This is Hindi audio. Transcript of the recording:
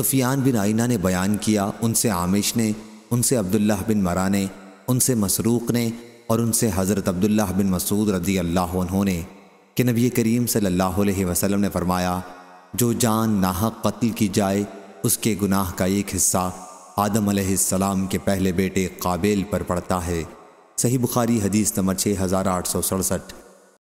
सुफियान बिन आइना ने बयान किया उनसे आमिश ने उनसे अब्दुल्लाह बिन मरा ने उनसे मसरूक ने और उनसे हज़रत अब्दुल्लाह बिन मसूद रदी अल्लाह उन्होंने कि नबी करीम सल्लल्लाहु अलैहि वसल्लम ने फरमाया जो जान नाहक कत्ल की जाए उसके गुनाह का एक हिस्सा आदम सलाम के पहले बेटे काबिल पर पड़ता है सही बुखारी हदीस नंबर छः हज़ार आठ सौ सड़सठ